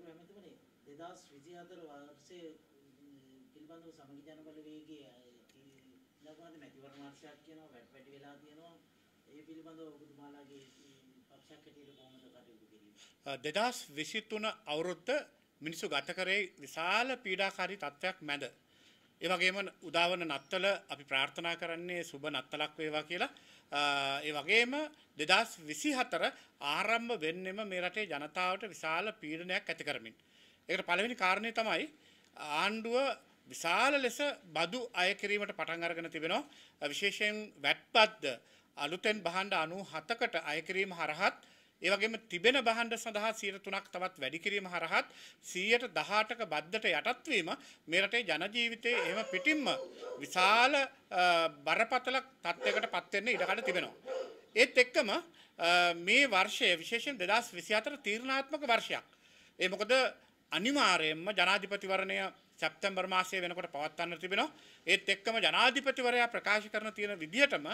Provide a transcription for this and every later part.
ගරු ඇමතිවරේ 2024 වර්ෂයේ පිළිබඳව සමගි ජනබලවේගයේ ලබන මැතිවරණ වර්ෂයක් කියනවා වැඩ වැඩි වෙලා තියෙනවා ඒ පිළිබඳව ඔබතුමාලාගේ පක්ෂයක් හැටියට කොහොමද කටයුතු කිරීම 2023 අවුරුද්ද මිනිසු ගත කරේ විශාල පීඩාකාරී තත්ත්වයක් මැද ඒ වගේම උදාවන නත්තල අපි ප්‍රාර්ථනා කරන්නේ සුබ නත්තලක් වේවා කියලා ඒ වගේම දෙදස් විසි හතර ආරම්භ වෙන්නෙම මේ රටේ ජනතාවට විශාල පීඩනයක් ඇති කරමින්. ඒකට පළවෙනි කාරණය තමයි ආණ්ඩුව විශාල ලෙස බදු අයකිරීමට පටන් අරගෙන තිබෙනවා විශේෂයෙන් වැට්පත්ද අලුතෙන් බහන්ඩ අනු හතකට අයකිරීම හරහත් ඒවගේම තිබෙන බහන්ඩ සඳහා සීර තුනක් තවත් වැඩිකිරීම හරහත් සීයට දහටක බද්ධට යටත්වීම මෙරටේ ජනජීවිතය එම පිටිම්ම විශාල බරපතල තත්වකට පත්වෙන්නේ ඉඩකට තිබෙනවා. ඒත් එක්කම මේ වර්ෂය විශේෂෙන් දෙදස් විසි අතර තීරණාත්මක වර්ෂයක්. ඒමකොද අනිවාර්යයෙන්ම ජනාධිපතිවරණය සැප්තැම්බර් මාසයේ වෙනකොට පවත්වන්න තිබෙනවා. ඒත් එක්කම ජනාධිපතිවරයා ප්‍රකාශ කරන තියෙන විදිහටම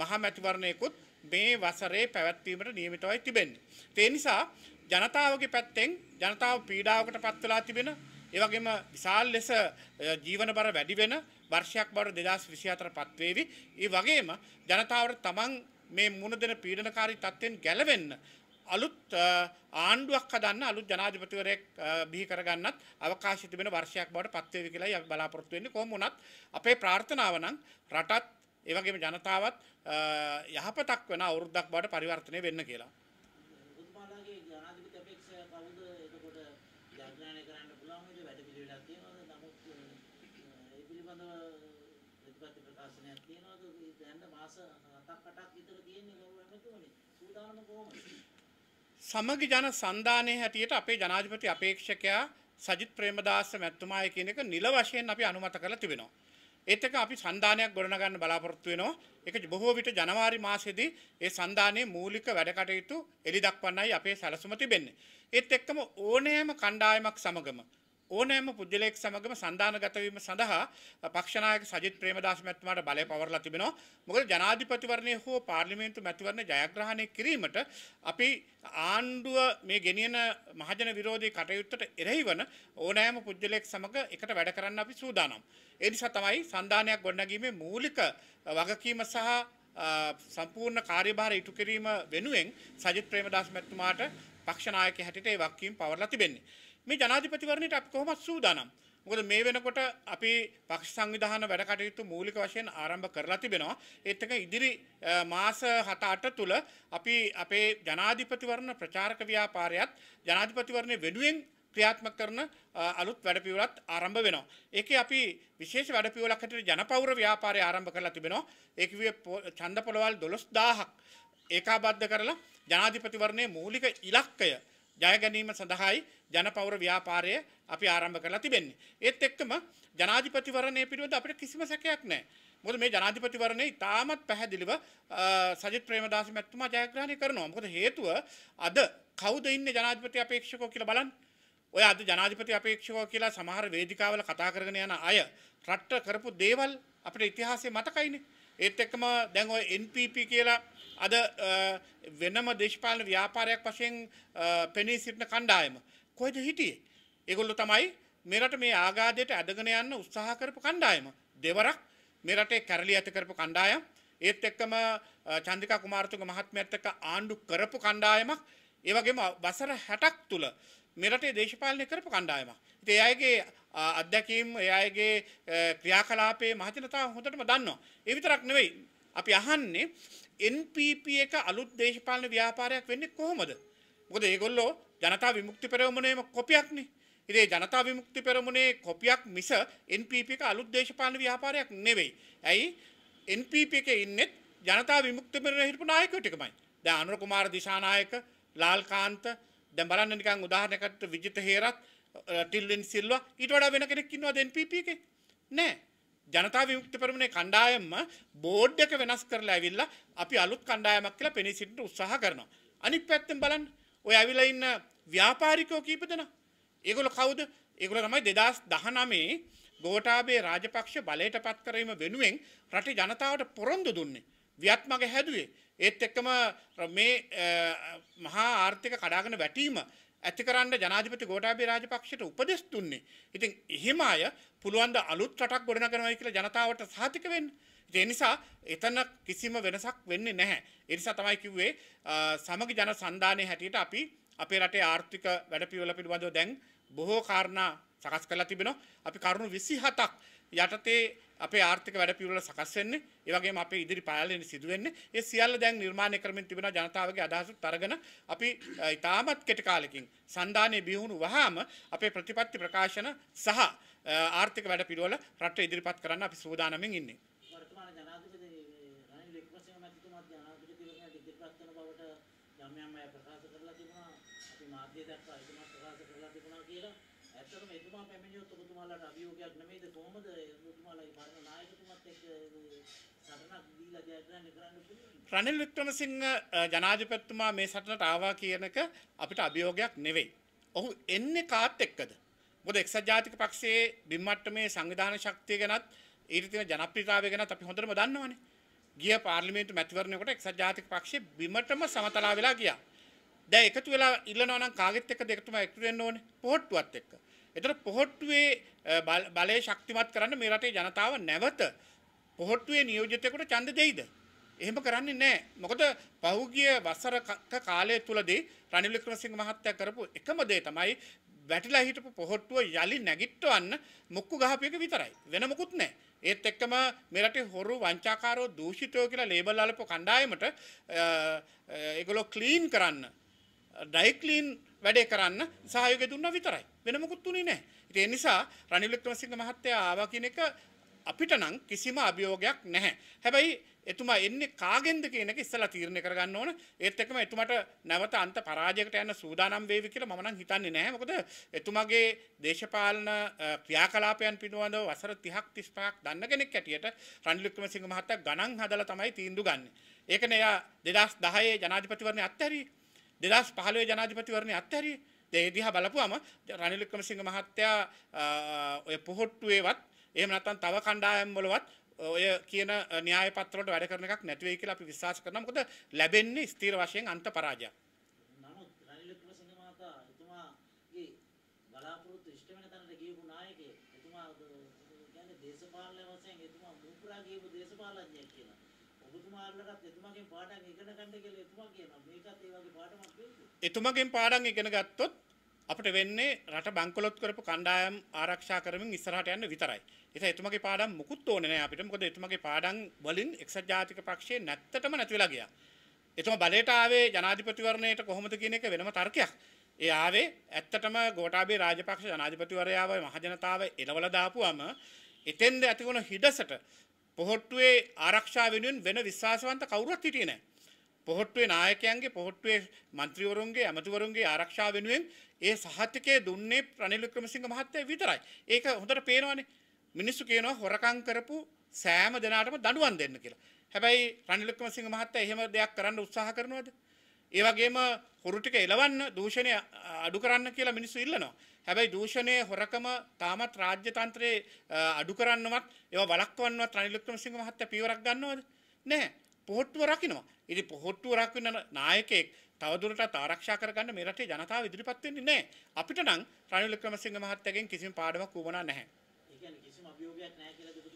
මහමැතිවරණයකුත් මේ වසරේ පැවැත්වීමට නියමිතවයි තිබෙන්නේ. ඒ නිසා ජනතාවගේ පැත්තෙන් ජනතාව පීඩාවකට පත් වෙලා තිබෙන ඒ වගේම විශාල ලෙස ජීවන බර වැඩි වෙන වර්ෂයක් බවට 2024 පත් වේවි. ඒ වගේම ජනතාවට තමන් මේ මුණ දෙන පීඩනකාරී තත්ත්වෙන් ගැලවෙන්න අලුත් ආණ්ඩුවක් හදන්න අලුත් ජනාධිපතිවරයෙක් බිහි කරගන්නත් අවකාශ තිබෙන වර්ෂයක් බවට පත්වේවි කියලා අපි බලාපොරොත්තු වෙන්නේ කොහොම වුණත් අපේ ප්‍රාර්ථනාව නම් රටත් ඒ වගේම ජනතාවත් යහපතක් වෙන අවුරුද්දක් බවට පරිවර්තනය වෙන්න කියලා. උත්පාදකගේ ජනාධිපති අපේක්ෂා කවුද එතකොට ජාග්‍රහණය කරන්න පුළුවන් විදිහ වැඩ පිළිවෙලක් තියෙනවද? නමුත් ඒ පිළිබඳව ප්‍රතිපත්ති ප්‍රකාශනයක් තියෙනවද? දැන් මාස 7ක් 8ක් විතර තියෙන්නේ ගෞරව ඇමතුමනි. සූදානම් කොහොමද? සමගි ජන සන්ධානය හැටියට අපේ ජනාධිපති අපේක්ෂකයා සජිත් ප්‍රේමදාස මැතිතුමාය කියන එක නිල වශයෙන් අපි අනුමත කරලා තිබෙනවා. ඒත් එක අපි සන්ධානයක් ගොඩනගන්න බලාපොරොත්තු වෙනවා. ඒක බොහෝ විට ජනවාරි මාසයේදී ඒ සන්ධානයේ මූලික වැඩ කටයුතු එළි දක්වන්නයි අපේ සැලසුම තිබෙන්නේ. ඒත් එක්කම ඕනෑම කණ්ඩායමක් සමගම ඕනෑම පුද්ගලයෙක් සමගම සන්ධානගත වීම සඳහා පක්ෂනායක සජිත් ප්‍රේමදාස මැතිතුමාට බලය පවරලා තිබෙනවා. මොකද ජනාධිපතිවරණය හෝ පාර්ලිමේන්තු මැතිවරණ ජයග්‍රහණය කිරීමට අපි ආණ්ඩුව මේ ගෙනියන මහජන විරෝධී කටයුත්තට එරෙහිවන ඕනෑම පුද්ගලයෙක් සමග එකට වැඩ කරන්න අපි සූදානම්. ඒ නිසා තමයි සන්ධානයක් ගොඩනැගීමේ මූලික වගකීම සහ සම්පූර්ණ කාර්යභාරය ඉටු කිරීම වෙනුවෙන් සජිත් ප්‍රේමදාස මැතිතුමාට පක්ෂනායකයෙකු හැටියට ඒ වගකීම පවරලා තිබෙන්නේ. මේ ජනාධිපතිවරණයට අපි කොහොමද සූදානම්? මොකද මේ වෙනකොට අපි පක්ෂ සංවිධාන වැඩ කටයුතු මූලික වශයෙන් ආරම්භ කරලා තිබෙනවා. ඒත් එක ඉදිරි මාස 7-8 තුල අපි අපේ ජනාධිපතිවරණ ප්‍රචාරක ව්‍යාපාරයත් ජනාධිපතිවරණය වෙනුවෙන් ක්‍රියාත්මක කරන අලුත් වැඩපිළිවෙලක් ආරම්භ වෙනවා. ඒකේ අපි විශේෂ වැඩපිළිවෙලක් හැටියට ජනපෞර ව්‍යාපාරය ආරම්භ කරලා තිබෙනවා. ඒක විය ඡන්ද පොළවල් 12000ක් ඒකාබද්ධ කරලා ජනාධිපතිවරණයේ මූලික ඉලක්කය ජයගැනීම සඳහායි ජනපවර ව්‍යාපාරය අපි ආරම්භ කරලා තිබෙන්නේ. ඒත් එක්කම ජනාධිපතිවරණය පිළිබඳ අපිට කිසිම සැකයක් නැහැ. මොකද මේ ජනාධිපතිවරණය ඉතාමත් පැහැදිලිව සජිත් ප්‍රේමදාස මැතිතුමා ජයග්‍රහණය කරනවා. මොකද හේතුව අද කවුද ඉන්නේ ජනාධිපති අපේක්ෂකෝ කියලා බලන්න. ඔය අද ජනාධිපති අපේක්ෂකෝ කියලා සමහර වේදිකාවල කතා කරගෙන යන අය රට්ට කරපු දේවල් අපේ ඉතිහාසයේ මතකයිනේ. ඒත් එක්කම දැන් ඔය NPP කියලා අද වෙනම දේශපාලන ව්‍යාපාරයක් වශයෙන් පෙනී සිටින කණ්ඩායම කොහෙද හිටියේ? ඒගොල්ලෝ තමයි මෙරට මේ ආගාදයට ඇදගෙන යන්න උත්සාහ කරපු කණ්ඩායම. දෙවරක් මේ රටේ කැරලි ඇත කරපු කණ්ඩායම්. ඒත් එක්කම චන්දිකා කුමාරතුංග මහත්මයාත් එක්ක ආණ්ඩු කරපු කණ්ඩායමක්. ඒ වගේම වසර 60ක් තුල මේ රටේ දේශපාලනය කරපු කණ්ඩායමක්. ඉතින් ඒ අයගේ අත්දැකීම්, ඒ අයගේ ක්‍රියාකලාපයේ මහජනතාව හොඳටම දන්නවා. ඒ විතරක් නෙවෙයි අපි අහන්නේ NPP එක අලුත් දේශපාලන ව්‍යාපාරයක් වෙන්නේ කොහොමද? මොකද ඒගොල්ලෝ ජනතා විමුක්ති පෙරමුණේම කොපියක්නේ. ඉතින් ජනතා විමුක්ති පෙරමුණේ කොපියක් මිස NPP එක අලුත් දේශපාලන ව්‍යාපාරයක් නෙවෙයි. ඇයි? NPP එකේ ඉන්නේ ජනතා විමුක්ති පෙරමුණේ හිටපු නායකයෝ ටිකමයි. දැන් අනුර කුමාර දිසානායක, ලාල් කාන්ත, දැන් බලන්න නිකන් උදාහරණයකට විජිත හේරත්, ටිල්ලින් සිල්වා ඊට වඩා වෙන කෙනෙක් ඉන්නවද NPP එකේ? නැහැ. ජනතා විමුක්ත පෙරමුණේ කණ්ඩායම්ම බෝඩ් එක වෙනස් කරලා ඇවිල්ලා අපි අලුත් කණ්ඩායමක් කියලා පෙනී සිටින්න උත්සාහ කරනවා. අනිත් පැත්තෙන් බලන්න ඔය ඇවිල්ලා ඉන්න ව්‍යාපාරිකයෝ කීප දෙනා. ඒගොල්ලෝ කවුද? ඒගොල්ලෝ තමයි 2019 ගෝඨාභය රාජපක්ෂ බලයට පත් කිරීම වෙනුවෙන් රටේ ජනතාවට පොරොන්දු දුන්නේ. ව්‍යත්මක හැදුවේ. ඒත් එක්කම මේ මහා ආර්ථික කඩාගෙන වැටීම ඇතිකරන්න ජනාධිපති ගෝටාබේ රාජපක්ෂට උපදෙස් දුන්නේ. ඉතින් එහෙම අය පුළුවන් ද අලුත් රටක් ගොඩනගනවා කියලා ජනතාවට සහතික වෙන්න. ඒ නිසා එතන කිසිම වෙනසක් වෙන්නේ නැහැ. ඒ නිසා තමයි කිව්වේ සමගි ජන සන්ධානයේ හැටියට අපි අපේ රටේ ආර්ථික වැඩපිළිවෙළ පිළිබඳව දැන් බොහෝ කාරණා සකස් කරලා තිබෙනවා. අපි කරුණු 27ක් යටතේ අපේ ආර්ථික වැඩපිළිවෙල සකස් වෙන්නේ ඒ වගේම අපේ ඉදිරි පාලනය සිදු වෙන්නේ ඒ සියල්ල දැන් නිර්මාණය කරමින් තිබෙන ජනතාවගේ අදහසත් අරගෙන අපි ඉතාමත් කෙටි කාලෙකින් සන්දානයේ බිහුණු වහාම අපේ ප්‍රතිපත්ති ප්‍රකාශන සහ ආර්ථික වැඩපිළිවෙල රට ඉදිරිපත් කරන්න අපි සූදානමින් ඉන්නේ වර්තමාන ජනාධිපති රනිල් වික්‍රමසිංහ මැතිතුමාත් ජනාධිපතිවරයාට ඉදිරිපත් කරන බවට යම් යම් අය ප්‍රකාශ කරලා තිබුණා අපි මාධ්‍ය දක්වා ඉදමත් ප්‍රකාශ කරලා තිබුණා කියලා ඇත්තටම එතුමා පැමිණියොත් ඔබතුමාලාට අභියෝගයක් නෙමෙයිද කොහොමද ඔබතුමාලාගේ පරණ නායකතුමත් එක්ක සටනක් දීලා දෙයක් ගන්න කරන්න පුළුවන් රනිල් වික්‍රමසිංහ ජනාධිපතිතුමා මේ සටනට ආවා කියනක අපිට අභියෝගයක් නෙවෙයි. ඔහු එන්නේ කාත් එක්කද? මොකද එක්සත් ජාතික පක්ෂයේ බිම්මට්ටමේ සංවිධාන ශක්තිය ගැනත් ඊට තියෙන ජනප්‍රියතාවය ගැනත් අපි හොඳටම දන්නවනේ. ගිය පාර්ලිමේන්තු මැතිවරණයකට එක්සත් ජාතික පක්ෂයේ බිම්මට්ටම සමතලා වෙලා ගියා. දැන් එකතු වෙලා ඉල්ලනවා නම් කාගෙත් එක්කද එකතුම එකතු වෙන්න ඕනේ? පොහට්ටුවත් එක්ක. එතකොට පොහොට්ටුවේ බලය ශක්තිමත් කරන්න මේ රටේ ජනතාව නැවත පොහොට්ටුවේ නියෝජිතයෙකුට ඡන්ද දෙයිද? එහෙම කරන්නේ නැහැ. මොකද පහුගිය වසරක කාලය තුලදී රනිල් වික්‍රමසිංහ මහත්තයා කරපු එකම දේ තමයි වැටිලා හිටපු පොහොට්ටුව යලි නැගිට්ටවන්න මුක්කු ගහපු එක විතරයි. වෙන මොකුත් නැහැ. ඒත් එක්කම මේ රටේ හොරු වංචාකාරෝ දූෂිතෝ කියලා ලේබල් අලපු කණ්ඩායමට ඒගොල්ලෝ ක්ලීන් කරන්න ඩයි ක්ලීන් වැඩේ කරන්න සහයෝගය දුන්නා විතරයි. වෙන මොකුත් උනේ නැහැ. ඉතින් ඒ නිසා රනිල් වික්‍රමසිංහ මහත්තයා ආවා කියන එක අපිට නම් කිසිම අභියෝගයක් නැහැ. හැබැයි එතුමා එන්නේ කාගෙන්ද කියන එක ඉස්සලා තීරණය කරගන්න ඕන. ඒත් එක්කම එතුමාට නැවත අන්ත පරාජයකට යන සූදානම් වේවි කියලා මම නම් හිතන්නේ නැහැ. මොකද එතුමාගේ දේශපාලන ක්‍රියාකලාපයන් පිළිබඳව වසර 30ක් 35ක් දන්න කෙනෙක් ඇටියට රනිල් වික්‍රමසිංහ මහත්තයා ගණන් හදලා තමයි තීන්දුව ගන්නෙ. ඒකනේ එයා 2010 ජනාධිපතිවරණය අත්හැරියේ. දෙදස් පහලේ ජනාධිපතිවරණය අත්හැරිය දේදිහා බලපුවම රනිල් වික්‍රමසිංහ මහත්තයා ඔය පොහොට්ටුවේවත් එහෙම නැත්නම් තව කණ්ඩායම් වලවත් ඔය කියන න්‍යාය පත්‍රවලට වැඩ කරන එකක් නැති වෙයි කියලා අපි විශ්වාස කරනවා මොකද ලැබෙන්නේ ස්ථිර වශයෙන් අන්ත පරාජයක්. නමුත් රනිල් වික්‍රමසිංහ මහතා එතුමාගේ බලාපොරොත්තු ඉෂ්ට වෙන තැනට ගියපු නායකයෙක්. එතුමා කියන්නේ දේශපාලන වශයෙන් එතුමා මුකුරා ගියපු දේශපාලනඥයෙක් කියලා. එතුමාලටත් එතුමාගෙන් පාඩම් ඉගෙන ගන්න කියලා එතුමා කියනවා. මේකත් ඒ වගේ පාඩමක් වෙන්නේ. එතුමාගෙන් පාඩම් ඉගෙන ගත්තොත් අපිට වෙන්නේ රට බංකොලොත් කරපු කණ්ඩායම් ආරක්ෂා කරමින් ඉස්සරහට යන්න විතරයි. ඒසයි එතුමාගේ පාඩම් මුකුත් ඕනේ නැහැ අපිට. මොකද එතුමාගේ පාඩම් වලින් එක්සත් ජාතික පක්ෂයේ නැත්තටම නැති වෙලා ගියා. එතුමා බලයට ආවේ ජනාධිපතිවරණයට කොහොමද කියන එක වෙනම තර්කයක්. ඒ ආවේ ඇත්තටම ගෝඨාභය රාජපක්ෂ ජනාධිපතිවරයාව මහජනතාව එළවලා දාපුවම එතෙන්ද ඇති වුණ හිඩසට පොහොට්ටුවේ ආරක්ෂා වෙනුවෙන් වෙන විශ්වාසවන්ත කවුරුවත් හිටියේ නැහැ. පොහොට්ටුවේ නායකයන්ගේ පොහොට්ටුවේ മന്ത്രിවරුන්ගේ ඇමතිවරුන්ගේ ආරක්ෂා වෙනුවෙන් ඒ සහතිකය දුන්නේ රනිල් වික්‍රමසිංහ මහත්තයා විතරයි. ඒක හොඳට පේනවනේ. මිනිස්සු කියනවා හොරකම් කරපු සෑම දෙනාටම දඬුවම් දෙන්න කියලා. හැබැයි රනිල් වික්‍රමසිංහ මහත්තයා එහෙම දෙයක් කරන්න උත්සාහ කරනවද? ඒ වගේම හොරු ටික එලවන්න දූෂණය අඩු කරන්න කියලා මිනිස්සු ඉල්ලනවා. හැබැයි දූෂණය හොරකම තාමත් රාජ්‍ය තන්ත්‍රයේ අඩු කරන්නවත් ඒවා වළක්වන්නවත් රනිල් වික්‍රමසිංහ මහත්තයා පියවරක් ගන්නවද? නැහැ. පොහොට්ටුව රකින්නවා. ඉතින් පොහොට්ටුව රකින්න නායකයෙක් තවදුරටත් ආරක්ෂා කරගන්න මේ රටේ ජනතාව ඉදිරිපත් වෙන්නේ නැහැ. අපිට නම් රනිල් වික්‍රමසිංහ මහත්තයාගෙන් කිසිම පාඩමක් වුණා නැහැ. ඒ කියන්නේ කිසිම අභියෝගයක් නැහැ කියලාද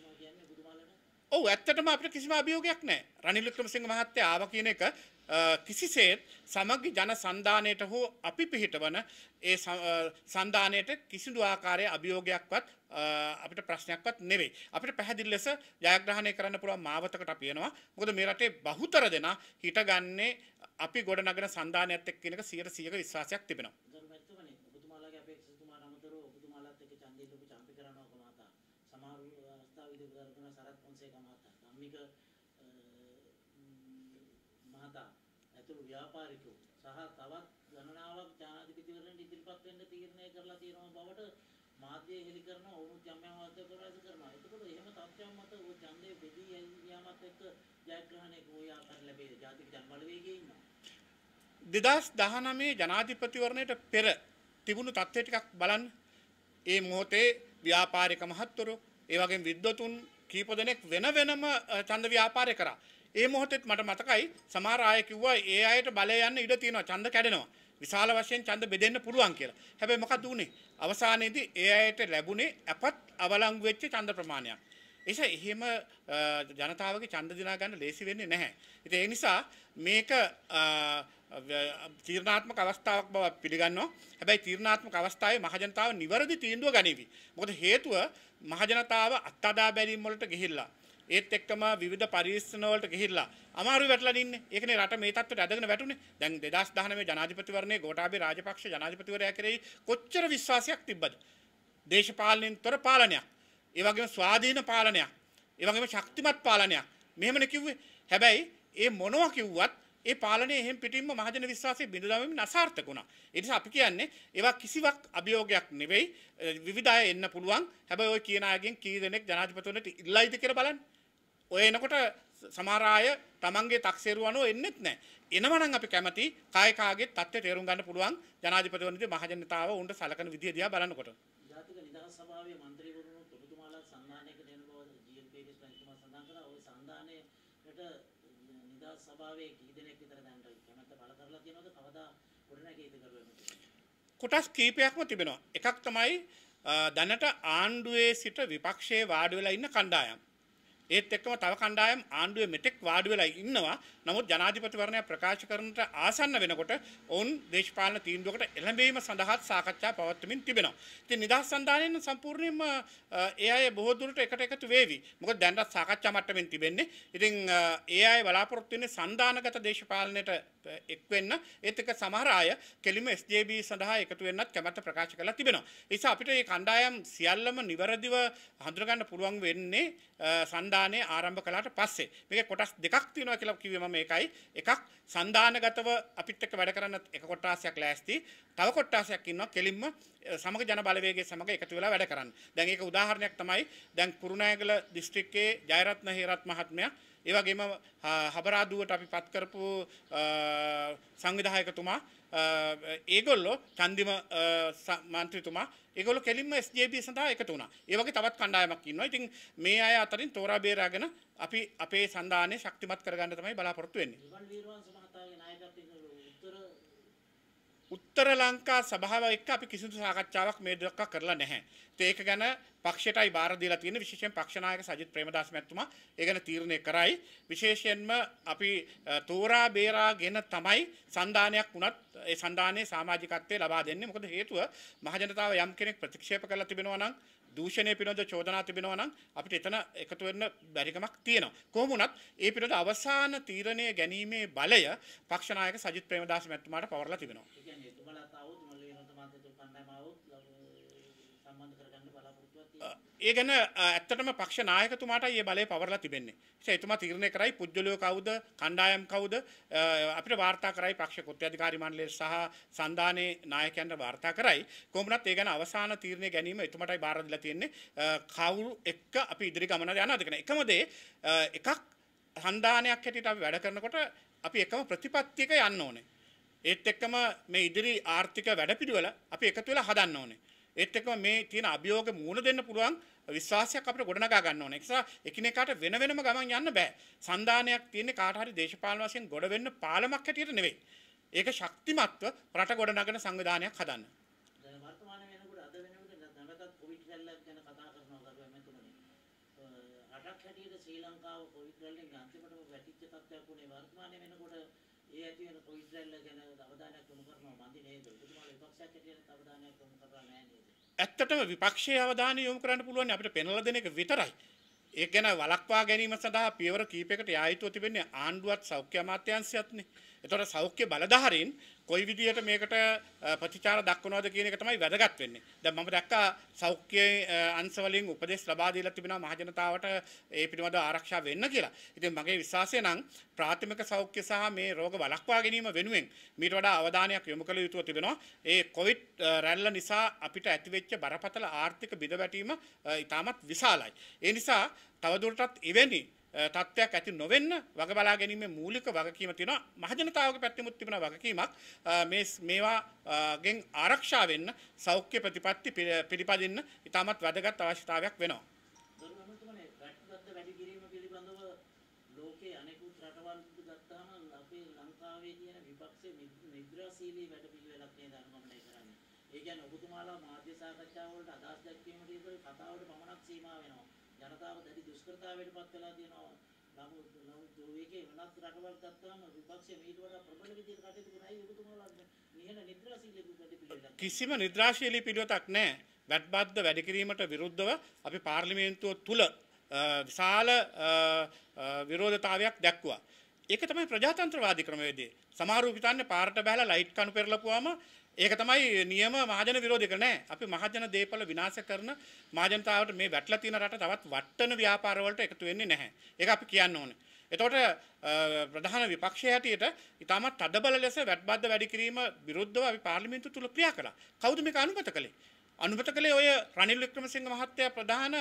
ඔව් ඇත්තටම අපිට කිසිම අභියෝගයක් නැහැ. රනිල් වික්‍රමසිංහ මහත්තයා ආවා කියන එක කිසිසේත් සමග්‍ර ජන සන්ධානයට හෝ අපි පිහිටවන ඒ සන්ධානයට කිසිදු ආකාරයේ අභියෝගයක්වත් අපිට ප්‍රශ්නයක්වත් නෙවෙයි. අපිට පැහැදිලි ලෙස ජයග්‍රහණය කරන්න පුළුවන් මාවතකට අපි එනවා. මොකද මේ රටේ බහුතර දෙනා හිටගන්නේ අපි ගොඩනගන සන්ධානයත් එක්ක කියන එක 100% විශ්වාසයක් තිබෙනවා. ආගමික මහතා ඇතුළු ව්‍යාපාරිකයෝ සහ තවත් ගණනාවක් ජනාධිපතිවරණයට ඉදිරිපත් වෙන්න තීරණය කරලා තියෙනවා බවට මාධ්‍ය හෙළි කරන ඔවුන් යම් යම් අධ්‍යක්ෂකවරයන් කරනවා. එතකොට එහෙම තත්ත්වයක් මත ඔය ඡන්දයේ බෙදී යාමත් එක්ක ජයග්‍රහණයක ඔය ආකාර ලැබෙයිද? ජාතික ජනබලවේගයේ ඉන්නවා. 2019 ජනාධිපතිවරණයට පෙර තිබුණු තත්ත්වය ටිකක් බලන්න. ඒ මොහොතේ ව්‍යාපාරික මහත්වරු, ඒ වගේම විද්වතුන්, කීප දෙනෙක් වෙන වෙනම ඡන්ද ව්‍යාපාරය කරා. ඒ මොහොතෙත් මට මතකයි සමහර අය කිව්වා ඒ අයට බලය යන්න ඉඩ තියෙනවා ඡන්ද කැඩෙනවා. විශාල වශයෙන් ඡන්ද බෙදෙන්න පුළුවන් කියලා. හැබැයි මොකද උනේ? අවසානයේදී ඒ අයට ලැබුණේ අපත් අවලංගු වෙච්ච ඡන්ද ප්‍රමාණයක්. එස එහෙම ජනතාවගේ ඡන්ද දිනා ගන්න ලේසි වෙන්නේ නැහැ. ඉතින් ඒ නිසා මේක තීරණාත්මක අවස්ථාවක් බව පිළිගන්නවා. හැබැයි තීරණාත්මක අවස්ථාවේ මහජනතාව නිවැරදි තීන්දුව ගනිවි. මොකද හේතුව මහජනතාව අත්අඩා බැලීම් වලට ගිහිල්ලා ඒත් එක්කම විවිධ පරීක්ෂණ වලට ගිහිල්ලා අමාරු වැටලා ඉන්නේ. ඒකනේ රට මේ තත්ත්වයට ඇදගෙන වැටුනේ. දැන් 2019 ජනාධිපතිවරණයේ ගෝඨාභය රාජපක්ෂ ජනාධිපතිවරයා කෙරෙහි කොච්චර විශ්වාසයක් තිබ්බද? දේශපාලනයෙන් තොර පාලනයක්. ඒ වගේම ස්වාධීන පාලනයක්. ඒ වගේම ශක්තිමත් පාලනයක්. මෙහෙමනේ කිව්වේ. හැබැයි ඒ මොනවා කිව්වත් ඒ පාලනය එහෙම පිටින්ම මහජන විශ්වාසය බිඳදාමින් අසාර්ථක වුණා. ඒ නිසා අපි කියන්නේ ඒවා කිසිවක් අභියෝගයක් නෙවෙයි විවිධ අය එන්න පුළුවන්. හැබැයි ওই කියන අයගෙන් කී දෙනෙක් ජනාධිපතිවරණයට ඉල්ලයිද කියලා බලන්න. ඔය එනකොට සමහර අය තමන්ගේ තක්සේරුව අනුව එන්නෙත් නැහැ. එනවනම් අපි කැමති කාය කාගේ தත්ත්වය තේරුම් ගන්න පුළුවන් ජනාධිපතිවරණයේ මහජනතාව උන්ට සලකන විදිය දිහා බලනකොට. ජාතික නිදහස් සභාවේ මන්ත්‍රීවරුන් ඔබතුමාලා සම්මානයක දෙන බව ජීඑම්පී රජතුමා සඳහන් කළා. ওই සම්මානයේට දවස් සභාවේ කී දෙනෙක් විතර දැනට කැමැත්ත පළ කරලා තියෙනවද කවදා ගොඩනැගීද කරුවෙන්නේ කොටස් කීපයක්ම තිබෙනවා එකක් තමයි දැනට ආණ්ඩුවේ සිට විපක්ෂයේ වාඩි වෙලා ඉන්න කණ්ඩායම් ඒත් එක්කම තව කණ්ඩායම් ආණ්ඩුවේ මෙතෙක් වාඩි වෙලා ඉන්නවා. නමුත් ජනාධිපතිවරණය ප්‍රකාශ කරනට ආසන්න වෙනකොට ඔවුන් දේශපාලන තීන්දුවකට එළඹීම සඳහාත් සාකච්ඡා පවත්වමින් තිබෙනවා. ඉතින් නිදහස් සන්ධානයෙන් සම්පූර්ණයෙන්ම ඒ අය බොහෝ දුරට එකට එකතු වේවි. මොකද දැනට සාකච්ඡා මට්ටමින් තිබෙන්නේ. ඉතින් ඒ අය බලාපොරොත්තු වෙන්නේ සන්ධානගත දේශපාලනයට එක් වෙන්න ඒත් එක සමහර අය කෙලිම SJB සඳහා එකතු වෙන්නත් කැමැත්ත ප්‍රකාශ කරලා තිබෙනවා. ඒ නිසා අපිට මේ කණ්ඩායම් සියල්ලම නිවැරදිව හඳුනගන්න පුළුවන් වෙන්නේ සන්දානය ආරම්භ කළාට පස්සේ. මේකේ කොටස් දෙකක් තියෙනවා කියලා කිව්වේ මම ඒකයි. එකක් සන්දානගතව අපිත් එක්ක වැඩ කරන එක කොටාසයක් ලෑස්ති. තව කොටාසයක් ඉන්නවා කෙලින්ම සමග ජන බලවේගය සමග එකතු වෙලා වැඩ කරන්න. දැන් ඒක උදාහරණයක් තමයි දැන් කුරුණෑගල දිස්ත්‍රික්කයේ ජයරත්න හේරත් මහත්මයා ඒ වගේම හබරාදුවට අපි පත් කරපු සංවිධායකතුමා ඒගොල්ලෝ චන්දිම මන්ත්‍රීතුමා ඒගොල්ලෝ කෙලින්ම SJB සඳහා එකතු වුණා. ඒ වගේ තවත් කණ්ඩායමක් ඉන්නවා. ඉතින් මේ අය අතරින් තෝරා බේරාගෙන අපි අපේ සන්ධානය ශක්තිමත් කරගන්න තමයි බලාපොරොත්තු වෙන්නේ. උත්තර ලංකා සභාව එක්ක අපි කිසිදු සාකච්ඡාවක් මේ දක්වා කරලා නැහැ. ඒක ගැන පක්ෂයටයි බාර දීලා තියෙන විශේෂයෙන් පක්ෂනායක සජිත් ප්‍රේමදාස මැතිතුමා ඒ ගැන තීරණය කරයි. විශේෂයෙන්ම අපි තෝරා බේරාගෙන තමයි සම්දානයක් වුණත් ඒ සම්දානයේ සමාජිකත්වය ලබා දෙන්නේ. මොකද හේතුව මහජනතාව යම් කෙනෙක් ප්‍රතික්ෂේප කරලා තිබෙනවා නම් දූෂණය පිළිබඳ චෝදනා තිබෙනවා නම් අපිට එතන එකතු වෙන්න බැරිකමක් තියෙනවා. කොහොම වුණත් ඒ පිළිබඳ අවසාන තීරණය ගැනීමේ බලය පක්ෂ නායක සජිත් ප්‍රේමදාස මැතිතුමාට පවරලා තිබෙනවා. ඒ කියන්නේ එතුමලාත් ආවොත් මල්ලේ හොන්ත මාතේ තුන් කණ්ඩායම ආවොත් සම්බන්ධ කරගන්න බලාපොරොත්තුවක් තියෙනවා. ඒ ගැන ඇත්තටම පක්ෂ නායකතුමාට ඒ බලය පවරලා තිබෙන්නේ. ඒ එතුමා තීරණය කරයි පුජ්‍යලයෝ කවුද, කණ්ඩායම් කවුද අපිට වාර්තා කරයි පක්ෂ කොත්ත්‍යාධිකාරී මණ්ඩලය සහ සන්දානයේ නායකයන්ට වාර්තා කරයි. කොහොමනත් ඒ ගැන අවසාන තීරණය ගැනීම එතුමාටයි බාර දීලා තියෙන්නේ. කවුරු එක්ක අපි ඉදිරි ගමනට යනවද කියන එකම දේ එකක් සන්දානයක් හැටියට අපි වැඩ කරනකොට අපි එකම ප්‍රතිපත්තියක යන්න ඕනේ. ඒත් එක්කම මේ ඉදිරි ආර්ථික වැඩපිළිවෙල අපි එකතු වෙලා හදන්න ඕනේ. ඒත් එක්කම මේ තියෙන අභියෝග මූණ දෙන්න පුළුවන් විශ්වාසයක් අපිට ගොඩනගා ගන්න ඕනේ. ඒ නිසා එකිනෙකාට වෙන වෙනම ගමන් යන්න බෑ. සන්දානයක් තියෙන්නේ කාට හරි දේශපාලන වශයෙන් ගොඩ වෙන්න පාලමක් හැටියට නෙවෙයි. ඒක ශක්තිමත්ව රට ගොඩනගන සංවිධානයක් හදන්න. රටක් හැටියට ශ්‍රී ලංකාව කොවිඩ් රැල්ලෙන් අන්තිමටම වැටිච්ච තත්ත්වයක් වුණේ වර්තමානයේ වෙනකොට ඒ ඇති වෙන කොවිඩ් රැල්ල ගැන අවධානයක් යොමු කරනවා මන්දි නේද? ඔබතුමාලා විපක්ෂයක් හැටියට අවධානයක් යොමු කරලා නැහැ නේද? ඇත්තටම විපක්ෂයේ අවධානය යොමු කරන්න පුළුවන් අපිට පෙන්ලා දෙන එක විතරයි. ඒ ගැන වළක්වා ගැනීම සඳහා පියවර කීපයකට යා යුතුව තිබෙන්නේ ආණ්ඩුවත් සෞඛ්‍ය අමාත්‍යාංශයත්නේ. එතකොට සෞඛ්‍ය බලධාරීන් කොයි විදිහට මේකට ප්‍රතිචාර දක්වනවද කියන එක තමයි වැදගත් වෙන්නේ. දැන් මම දැක්කා සෞඛ්‍ය අංශ වලින් උපදෙස් ලබා දීලා තිබෙනවා මහජනතාවට ඒ පිළිබඳව ආරක්ෂා වෙන්න කියලා. ඉතින් මගේ විශ්වාසය නම් ප්‍රාථමික සෞඛ්‍ය සහ මේ රෝග වළක්වා ගැනීම වෙනුවෙන් මීට වඩා අවධානයක් යොමු කළ යුතුව තිබෙනවා. ඒ කොවිඩ් රැල්ල නිසා අපිට ඇතිවෙච්ච බරපතල ආර්ථික බිඳවැටීම ඉතාමත් විශාලයි. ඒ නිසා තවදුරටත් එවැනි තත්ත්වයක් ඇති නොවෙන්න වග බලා ගැනීම මූලික වගකීම තියෙනවා මහජනතාවක පැත්තිමුත් තිබෙන වගකීමක් මේ මේවාගෙන් ආරක්ෂා වෙන්න සෞඛ්‍ය ප්‍රතිපත්ති පිළිපදින්න ඉතාමත් වැදගත් අවශ්‍යතාවයක් වෙනවා. ලෝකයේ අනෙකුත් රටවල් ගත්තාම අපේ ලංකාවේ තියෙන විපක්ෂයේ නිද්‍රාශීලී වැඩ පිළිවෙලක් නේද අනුගමනය කරන්නේ. ඒ කියන්නේ ඔබතුමාලා මාධ්‍ය සාකච්ඡාවලට අදහස් දැක්වීමට කතාවට පමණක් සීමා වෙනවා. ජනතාව දැඩි දුෂ්කරතාවයට පත් වෙලා තියෙනවා. නමුත් නමුත් වේගයේ වෙනත් රටවල් ගත්තාම විපක්ෂයේ මීට වඩා ප්‍රබල විදිහට කටයුතු කරයි ඔබතුමාලා නිහන නිද්‍රාශීලී පිළිවෙලක් කිසිම නිද්‍රාශීලී පිළිවෙතක් නැහැ. වැට්බද්ද වැඩි කිරීමට විරුද්ධව අපි පාර්ලිමේන්තුව තුල විශාල විරෝධතාවයක් දැක්වුවා. ඒක තමයි ප්‍රජාතන්ත්‍රවාදී ක්‍රමවේදය. සමහරව හිතන්නේ පාරට බහලා ලයිට් කණු පෙරලපුවාම ඒක තමයි නියම මහජන විරෝධය කරන්නේ. අපි මහජන දේපල විනාශ කරන මහජනතාවට මේ වැටලා තියෙන රට තවත් වට්ටන ව්‍යාපාර වලට එකතු වෙන්නේ නැහැ. ඒක අපි කියන්න ඕනේ. එතකොට ප්‍රධාන විපක්ෂය හැටියට ඉතාමත් තදබල ලෙස වැට්බද්ද වැඩි කිරීම විරුද්ධව අපි පාර්ලිමේන්තුව තුල ක්‍රියා කළා. කවුද මේක අනුමත කළේ? අනුමත කළේ ඔය රනිල් වික්‍රමසිංහ මහත්තයා ප්‍රධාන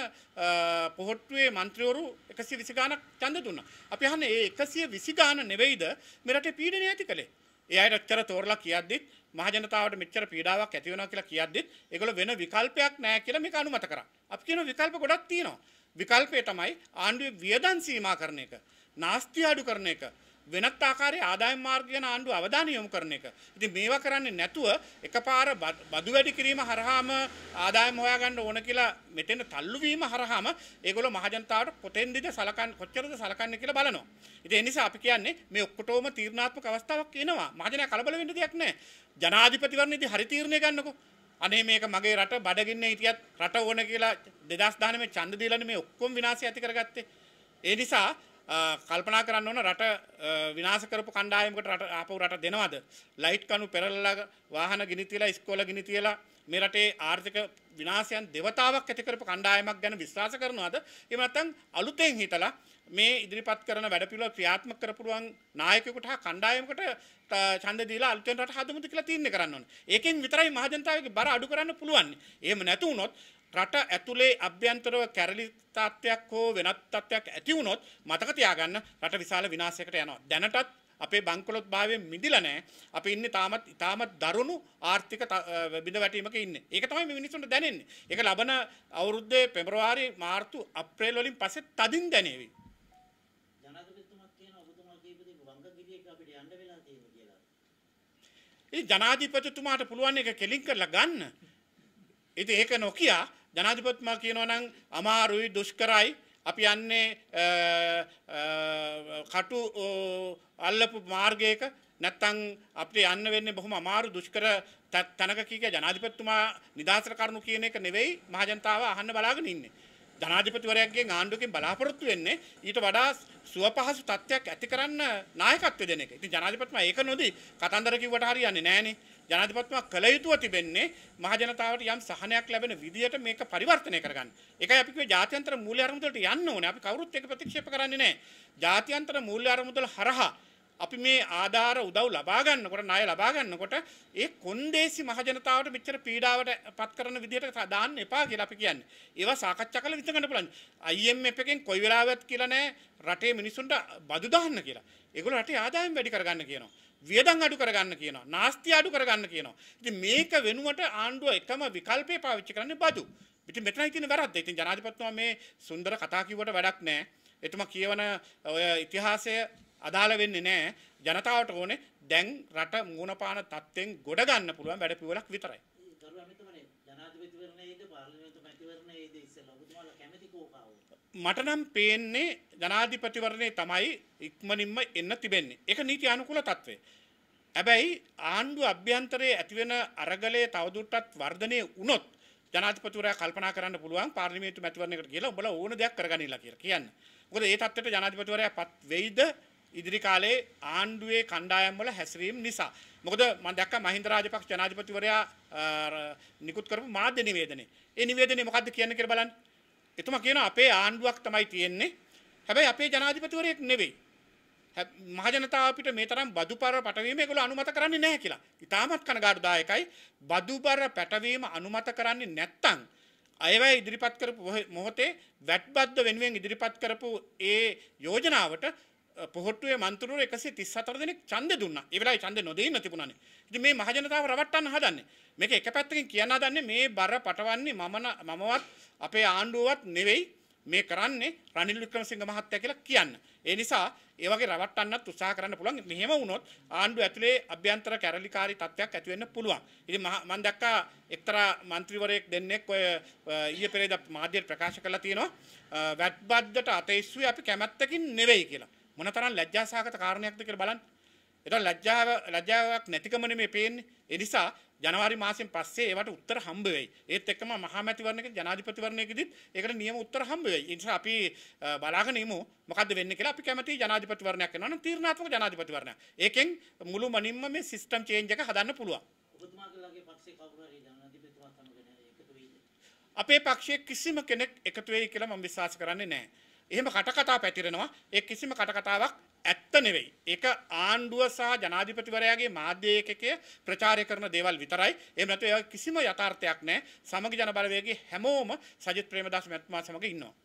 පොහොට්ටුවේ മന്ത്രിවරු 120 ගාණක් ඡන්ද දුන්නා. අපි අහන්නේ ඒ 120 ගාණ නෙවෙයිද මෙරටේ පීඩනය ඇති කළේ? ඒ අයට ඔච්චර තෝරලා කියද්දිත් මහජනතාවට මෙච්චර පීඩාවක් ඇති වෙනවා කියලා කියද්දිත් ඒගොල්ලෝ වෙන විකල්පයක් නැහැ කියලා මේක අනුමත කරා. අපි කියන විකල්ප ගොඩක් තියෙනවා. විකල්පය තමයි ආණ්ඩුවේ වියදම් සීමා කරන එක, නාස්ති අඩු කරන එක, වෙනත් ආකාරයේ ආදායම් මාර්ග ගැන ආණ්ඩුව අවධානය යොමු කරන එක. ඉතින් මේවා කරන්නේ නැතුව එකපාර බදු වැඩි කිරීම හරහාම ආදායම් හොයාගන්න ඕන කියලා මෙතෙන් තල්ලු වීම හරහාම ඒගොල්ලෝ මහජනතාවට කොතෙන්දද සලකන් කොච්චරද සලකන්නේ කියලා බලනවා. ඉතින් ඒ නිසා අපි කියන්නේ මේ ඔක්කොටම තීරණාත්මක අවස්ථාවක් එනවා. මහජනයා කලබල වෙන්න දෙයක් නැහැ. ජනාධිපතිවරණයේදී හරි තීරණය ගන්නකෝ. අනේ මේක මගේ රට බඩගින්නේ හිටියත් රට ඕන කියලා 2019 මේ ඡන්ද දීලානේ මේ ඔක්කොම විනාශය ඇති කරගත්තේ. ඒ නිසා කල්පනා කරන්න ඕන රට විනාශ කරපු කණ්ඩායමකට රට ආපහු රට දෙනවද ලයිට් කණු පෙරලලා වාහන ගිනි තියලා ඉස්කෝල ගිනි තියලා මේ රටේ ආර්ථික විනාශයන් දෙවතාවක් ඇති කරපු කණ්ඩායමක් ගැන විශ්වාස කරනවද එහෙම නැත්නම් අලුතෙන් හිතලා මේ ඉදිරිපත් කරන වැඩපිළිවෙල ක්‍රියාත්මක කරපුරුවන් නායකයෙකුට හා කණ්ඩායමකට ඡන්ද දීලා අලුතෙන් රට හදමුද කියලා තීරණය කරන්න ඕනේ. ඒකෙන් විතරයි මහජනතාවගේ බර අඩු කරන්න පුළුවන්. එහෙම නැති වුණොත් රට ඇතුලේ අභ්‍යන්තරව කැරලි තත්ත්වයක් හෝ වෙනත් තත්ත්වයක් ඇති වුණොත් මතක තියාගන්න රට විශාල විනාශයකට යනවා. දැනටත් අපේ බංකොලොත් භාවයෙන් මිදිලා නැහැ. අපි ඉන්නේ තාමත් ඊටමත් දරුණු ආර්ථික බිඳ වැටීමක ඉන්නේ. ඒක තමයි මේ මිනිස්සුන්ට දැනෙන්නේ. ඒක ලබන අවුරුද්දේ පෙබරවාරි මාර්තු අප්‍රේල් වලින් පස්සේ තදින් දැනේවි. ඉතින් ජනාධිපතිතුමාට පුළුවන් එක කෙලින් කරලා ගන්න. ඉතින් ඒක නොකිය ජනාධිපතිතුමා කියනවා නම් අමාරුයි දුෂ්කරයි අපි යන්නේ කටු අල්ලපු මාර්ගයක නැත්තම් අපිට යන්න වෙන්නේ බොහොම අමාරු දුෂ්කර තැනක කීක ජනාධිපතිතුමා නිදාසර කරුණු කියන එක නෙවෙයි මහජනතාව අහන්න බලාගෙන ඉන්නේ. ජනාධිපතිවරයන්ගෙන් ආණ්ඩුවකින් බලාපොරොත්තු වෙන්නේ ඊට වඩා සුවපහසු තත්ත්වයක් ඇති කරන්න නායකත්වය දෙන එක. ඉතින් ජනාධිපතිතුමා ඒක නොදී කතන්දර කිව්වට හරියන්නේ නැහනේ. ජනාධිපතිතුමා කළ යුතුව තිබෙන්නේ මහජනතාවට යම් සහනයක් ලැබෙන විදියට මේක පරිවර්තනය කරගන්න. ඒකයි අපි කිව්වේ ජාත්‍යන්තර මූල්‍ය අරමුදලට යන්න ඕනේ. අපි කවුරුත් ඒක ප්‍රතික්ෂේප කරන්නේ නැහැ. ජාත්‍යන්තර මූල්‍ය අරමුදල හරහා අපි මේ ආධාර උදව් ලබා ගන්නකොට ණය ලබා ගන්නකොට ඒ කොන්දේසි මහජනතාවට මෙච්චර පීඩාවට පත් කරන විදිහට දාන්න එපා කියලා අපි කියන්නේ. ඒවා සාකච්ඡා කරලා විසඳ ගන්න පුළුවන්. IMF එකෙන් කොයි වෙලාවත් කියලා නැහැ රටේ මිනිසුන්ට බදු දාන්න කියලා. ඒගොල්ලෝ රටේ ආදායම් වැඩි කරගන්න කියනවා. වියදම් අඩු කරගන්න කියනවා. නාස්ති අඩු කරගන්න කියනවා. ඉතින් මේක වෙනුවට ආණ්ඩුව එකම විකල්පේ පාවිච්චි කරන්නේ බදු. ඉතින් මෙතනයි තියෙන වැරද්ද. ඉතින් ජනාධිපතිතුමා මේ සුන්දර කතා කිව්වට වැඩක් නැහැ. එතුමා කියවන ඔය ඉතිහාසය අදාළ වෙන්නේ නැහැ. ජනතාවට ඕනේ දැන් රට මූණපාන තත්ත්වෙන් ගොඩ ගන්න පුළුවන් වැඩ පිළිවෙලක් විතරයි. මට නම් පේන්නේ ජනාධිපතිවරණේ තමයි ඉක්මනින්ම එන්න තිබෙන්නේ. ඒක නීති අනුකූල తත්වේ. හැබැයි ආණ්ඩුව අභ්‍යන්තරයේ ඇතිවෙන අරගලයේ තවදුරටත් වර්ධනය වුණොත් ජනාධිපතිවරයා කල්පනා කරන්න පුළුවන් පාර්ලිමේන්තු මැතිවරණයකට ගිහලා උඹලා ඕන දෙයක් කරගනින්න කියලා කියන්න. මොකද ඒ தත්ත්වයට ජනාධිපතිවරයා පත් වෙයිද ඉදිරි කාලේ ආණ්ඩුවේ කණ්ඩායම් වල හැසිරීම නිසා. මොකද මම දැක්කා මහින්ද රාජපක්ෂ ජනාධිපතිවරයා නිකුත් කරපු මාධ්‍ය නිවේදනය. ඒ නිවේදනය මොකද්ද කියන්නේ කියලා බලන්න. එතුමා කියනවා අපේ ආණ්ඩුවක් තමයි තියෙන්නේ. හැබැයි අපේ ජනාධිපතිවරයෙක් නෙවෙයි. මහජනතාව අපිට මේ තරම් බදුපර පැටවීම ඒගොල්ලෝ අනුමත කරන්නේ නැහැ කියලා. ඉතාමත් කනගාටුදායකයි. බදුපර පැටවීම අනුමත කරන්නේ නැත්තම් අයවැය ඉදිරිපත් කරපු මොහොතේ වැට්බද්ද වෙනුවෙන් ඉදිරිපත් කරපු ඒ යෝජනාවට පොහොට්ටුවේ මන්ත්‍රවරු 134 දෙනෙක් ඡන්ද දුන්නා. ඒ වෙලාවේ ඡන්ද නොදෙන්න තිබුණානේ. ඉතින් මේ මහජනතාව රවට්ටන්න හදන්නේ. මේක එක පැත්තකින් කියන්න හදන්නේ මේ බර පටවන්නේ මම මමවත් අපේ ආණ්ඩුවවත් නෙවෙයි මේ කරන්නේ රනිල් වික්‍රමසිංහ මහත්තයා කියලා කියන්න. ඒ නිසා ඒ වගේ රවට්ටන්නත් උත්සාහ කරන්න පුළුවන්. මෙහෙම වුණොත් ආණ්ඩුව ඇතුලේ අභ්‍යන්තර කැරලිකාරී තත්ත්වයක් ඇති වෙන්න පුළුවන්. ඉතින් මම දැක්කා එක්තරා മന്ത്രിවරයෙක් දෙන්නෙක් ඔය ඊයේ පෙරේදා මාධ්‍යයට ප්‍රකාශ කළා තියෙනවා. වැට්බද්දට අතේස්සුවේ අපි කැමැත්තකින් නෙවෙයි කියලා. මොනතරම් ලැජ්ජාසහගත කාරණයක්ද කියලා බලන්න. ඒතකොට ලැජ්ජාව ලැජ්ජාවක් නැතිකම නෙමේ පේන්නේ. ඒ නිසා ජනවාරි මාසයෙන් පස්සේ ඒවට උත්තර හම්බ වෙයි. ඒත් එක්කම මහා මැතිවරණයක ජනාධිපතිවරණයකදීත් ඒකට නියම උත්තර හම්බ වෙයි. ඒ නිසා අපි බලාගෙන ඉමු මොකද්ද වෙන්නේ කියලා අපි කැමති ජනාධිපතිවරණයක් කරනවා නම් තීරණාත්මක ජනාධිපතිවරණයක්. ඒකෙන් මුළු මනින්ම මේ සිස්ටම් චේන්ජ් එක හදන්න පුළුවන්. ඔබතුමාගේ පක්ෂේ කවුරු හරි ජනාධිපතිතුමා සමග එකතු වෙයිද? අපේ පක්ෂයේ කිසිම කෙනෙක් එකතු වෙයි කියලා මම විශ්වාස කරන්නේ නැහැ. එහෙම කටකතා පැතිරෙනවා ඒ කිසිම කටකතාවක් ඇත්ත නෙවෙයි. ඒක ආණ්ඩුව සහ ජනාධිපතිවරයාගේ මාධ්‍ය ඒකකය ප්‍රචාරය කරන දේවල් විතරයි. එහෙම නැත්නම් ඒක කිසිම යථාර්ථයක් නැහැ. සමගි ජන බලවේගයේ හැමෝම සජිත් ප්‍රේමදාස මැතිතුමා සමග ඉන්නවා.